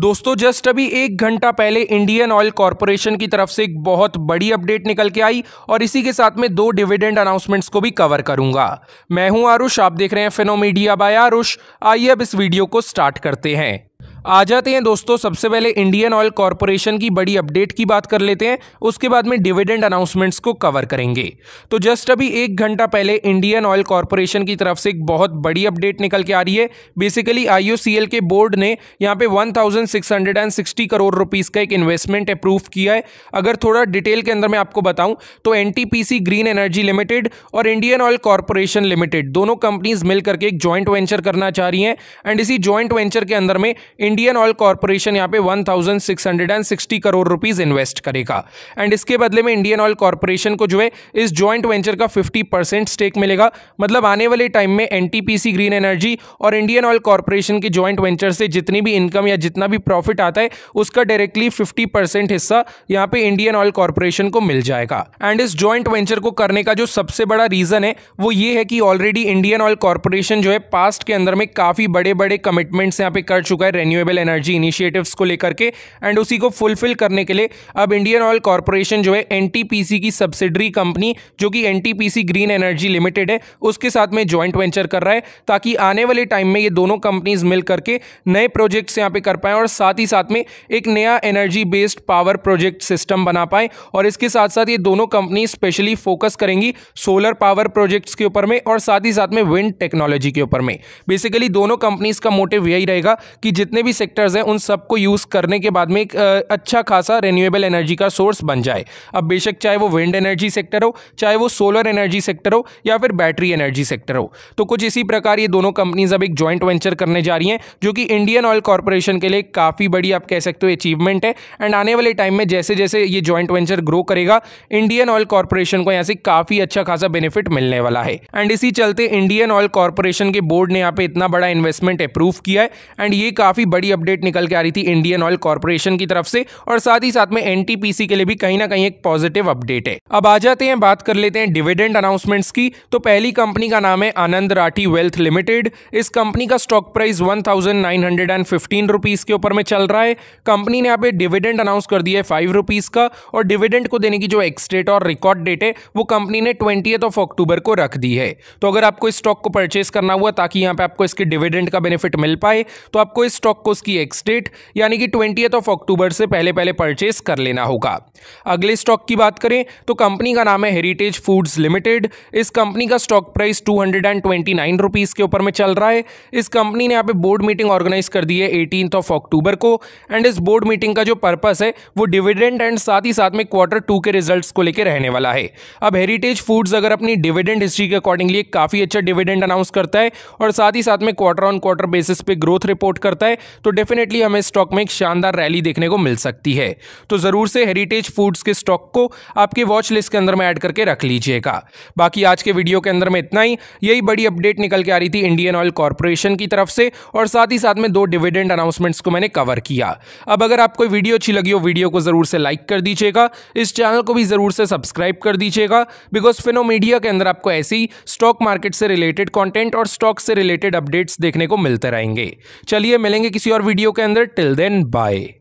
दोस्तों जस्ट अभी एक घंटा पहले इंडियन ऑयल कॉरपोरेशन की तरफ से एक बहुत बड़ी अपडेट निकल के आई और इसी के साथ में दो डिविडेंड अनाउंसमेंट्स को भी कवर करूंगा मैं हूं आरुष आप देख रहे हैं फिनोमीडिया बाय आरुष आइए अब इस वीडियो को स्टार्ट करते हैं आ जाते हैं दोस्तों सबसे पहले इंडियन ऑयल कॉरपोरेशन की बड़ी अपडेट की बात कर लेते हैं उसके बाद में डिविडेंड अनाउंसमेंट्स को कवर करेंगे तो जस्ट अभी एक घंटा पहले इंडियन ऑयल कॉरपोरेशन की तरफ से एक बहुत बड़ी अपडेट निकल के आ रही है बेसिकली आई के बोर्ड ने यहाँ पे वन करोड़ रुपीज़ का एक इन्वेस्टमेंट अप्रूव किया है अगर थोड़ा डिटेल के अंदर मैं आपको बताऊं तो एन ग्रीन एनर्जी लिमिटेड और इंडियन ऑयल कॉरपोरेशन लिमिटेड दोनों कंपनीज मिल करके एक ज्वाइंट वेंचर करना चाह रही हैं एंड इसी ज्वाइंट वेंचर के अंदर में इंडियन ऑयल कॉरपोरेशन यहाँ पे 1660 करोड़ रुपीज इन्वेस्ट करेगा एंड इसके बदले में इंडियन ऑयल कॉरपोरेशन को जो है इस जॉइंट वेंचर का 50 परसेंट स्टेक मिलेगा मतलब आने वाले टाइम में एनटीपीसी ग्रीन एनर्जी और इंडियन ऑयल कॉरपोरेशन के ज्वाइंट वेंचर से जितनी भी इनकम या जितना भी प्रॉफिट आता है उसका डायरेक्टली फिफ्टी हिस्सा यहाँ पे इंडियन ऑयल कॉरपोरेशन को मिल जाएगा एंड इस ज्वाइंट वेंचर को करने का जो सबसे बड़ा रीजन है वो ये है कि ऑलरेडी इंडियन ऑयल कॉरपोरेशन जो है पास्ट के अंदर में काफी बड़े बड़े कमिटमेंट्स यहाँ पे कर चुका है रेन्यू रिन्यूएबल एनर्जी इनिशिएटिव्स को लेकर के एंड उसी को फुलफिल करने के लिए अब इंडियन ऑयल कॉरपोरेशन जो है एन की सब्सिडरी कंपनी जो कि एन ग्रीन एनर्जी लिमिटेड है उसके साथ में ज्वाइंट वेंचर कर रहा है ताकि आने वाले टाइम में ये दोनों कंपनीज मिल करके नए प्रोजेक्ट्स यहाँ पे कर पाए और साथ ही साथ में एक नया energy based power project system बना पाए और इसके साथ साथ ये दोनों कंपनी स्पेशली फोकस करेंगी सोलर पावर प्रोजेक्ट्स के ऊपर में और साथ ही साथ में विंड टेक्नोलॉजी के ऊपर में बेसिकली दोनों कंपनीज का मोटिव यही रहेगा कि जितने भी सेक्टर्स हैं उन सबको यूज़ करने के बाद में एक अच्छा खासा रिन्यूएबल एनर्जी का सोर्स बन जाए अब बेशक चाहे वो विंड एनर्जी सेक्टर हो चाहे वो सोलर एनर्जी सेक्टर हो या फिर बैटरी एनर्जी सेक्टर हो तो कुछ इसी प्रकार ये दोनों कंपनीज अब एक ज्वाइंट वेंचर करने जा रही हैं जो कि इंडियन ऑयल कॉरपोरेशन के लिए काफ़ी बड़ी आप कह सकते हो अचीवमेंट है एंड आने वाले टाइम में जैसे जैसे ये ज्वाइंट वेंचर ग्रो करेगा इंडियन ऑयल कॉरपोरेशन को यहाँ से काफ़ी अच्छा खासा बेनिफिट मिलने वाला है एंड इसी चलते इंडियन ऑयल कॉरपोरेशन के बोर्ड ने यहाँ पे इतना बड़ा इन्वेस्टमेंट अप्रूव किया है एंड ये काफ़ी बड़ी अपडेट निकल के आ रही थी इंडियन ऑयल कॉरपोरेशन की तरफ से और साथ ही साथ में एनटीपीसी के लिए भी कहीं ना कहीं एक पॉजिटिव अपडेट है अब आ जाते हैं बात कर लेते हैं डिविडेंड अनाउंसमेंट्स की तो पहली कंपनी का नाम है आनंद राठी वेल्थ लिमिटेड इस कंपनी का स्टॉक प्राइस वन थाउजेंड के ऊपर में चल रहा है कंपनी ने यहाँ पे डिविडेंड अनाउंस कर दिया है फाइव रुपीज का और डिविडेंड को देने की जो एक्सडेट और रिकॉर्ड डेट है वो कंपनी ने ट्वेंटी ऑफ अक्टूबर को रख दी है तो अगर आपको इस स्टॉक को परचेस करना हुआ ताकि यहाँ पे आपको इसके डिविडेंड का बेनिफिट मिल पाए तो आपको इस स्टॉक आपको उसकी एक्सडेट यानी कि ट्वेंटी ऑफ अक्टूबर से पहले पहले परचेस कर लेना होगा अगले स्टॉक की बात करें तो कंपनी का नाम है हेरिटेज फूड्स लिमिटेड इस कंपनी का स्टॉक प्राइस टू हंड्रेड के ऊपर में चल रहा है इस कंपनी ने यहाँ पे बोर्ड मीटिंग ऑर्गेनाइज कर दी है एटीन ऑफ अक्टूबर को एंड इस बोर्ड मीटिंग का जो पर्पस है वो डिविडेंड एंड साथ ही साथ में क्वार्टर टू के रिजल्ट को लेकर रहने वाला है अब हेरिटेज फूड्स अगर अपनी डिविडेंड हिस्ट्री के अकॉर्डिंगली काफ़ी अच्छा डिविडेंड अनाउंस करता है और साथ ही साथ में क्वार्टर ऑन क्वार्टर बेसिस पे ग्रोथ रिपोर्ट करता है तो डेफिनेटली हमें स्टॉक में एक शानदार रैली देखने को मिल सकती है तो ज़रूर से हेरिटेज फूड्स के स्टॉक को आपके वॉच लिस्ट के अंदर में ऐड करके रख लीजिएगा बाकी आज के वीडियो के अंदर में इतना ही यही बड़ी अपडेट निकल के आ रही थी इंडियन ऑयल कॉरपोरेशन की तरफ से और साथ ही साथ में दो डिविडेंड अनाउंसमेंट्स को मैंने कवर किया अब अगर आपको वीडियो अच्छी लगी हो वीडियो को ज़रूर से लाइक कर दीजिएगा इस चैनल को भी ज़रूर से सब्सक्राइब कर दीजिएगा बिकॉज फिनो मीडिया के अंदर आपको ऐसी स्टॉक मार्केट से रिलेटेड कॉन्टेंट और स्टॉक से रिलेटेड अपडेट्स देखने को मिलते रहेंगे चलिए मिलेंगे किसी और वीडियो के अंदर टिल देन बाय